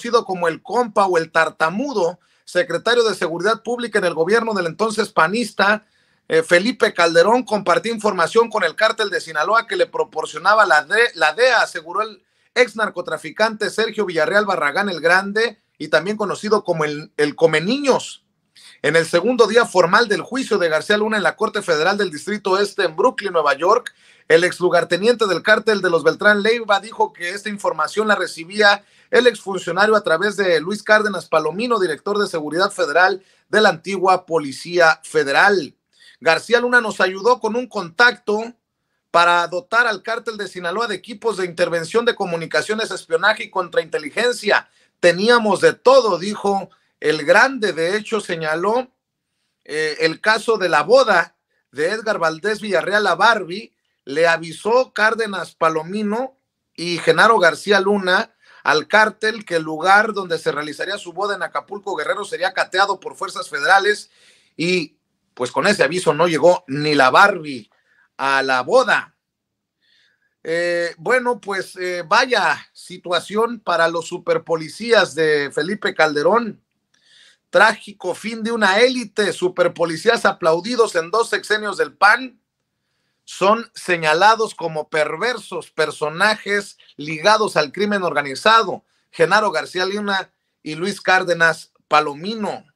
conocido como el compa o el tartamudo, secretario de Seguridad Pública en el gobierno del entonces panista eh, Felipe Calderón, compartió información con el cártel de Sinaloa que le proporcionaba la, de, la DEA, aseguró el ex narcotraficante Sergio Villarreal Barragán el Grande y también conocido como el, el Come Niños. En el segundo día formal del juicio de García Luna en la Corte Federal del Distrito Este en Brooklyn, Nueva York, el ex lugarteniente del cártel de los Beltrán Leiva dijo que esta información la recibía el exfuncionario a través de Luis Cárdenas Palomino, director de Seguridad Federal de la antigua Policía Federal. García Luna nos ayudó con un contacto para dotar al cártel de Sinaloa de equipos de intervención de comunicaciones, espionaje y contrainteligencia. Teníamos de todo, dijo el Grande, de hecho, señaló eh, el caso de la boda de Edgar Valdés Villarreal a Barbie, le avisó Cárdenas Palomino y Genaro García Luna al cártel que el lugar donde se realizaría su boda en Acapulco Guerrero sería cateado por fuerzas federales y pues con ese aviso no llegó ni la Barbie a la boda. Eh, bueno, pues eh, vaya situación para los superpolicías de Felipe Calderón. Trágico fin de una élite, superpolicías aplaudidos en dos sexenios del PAN son señalados como perversos personajes ligados al crimen organizado. Genaro García Luna y Luis Cárdenas Palomino.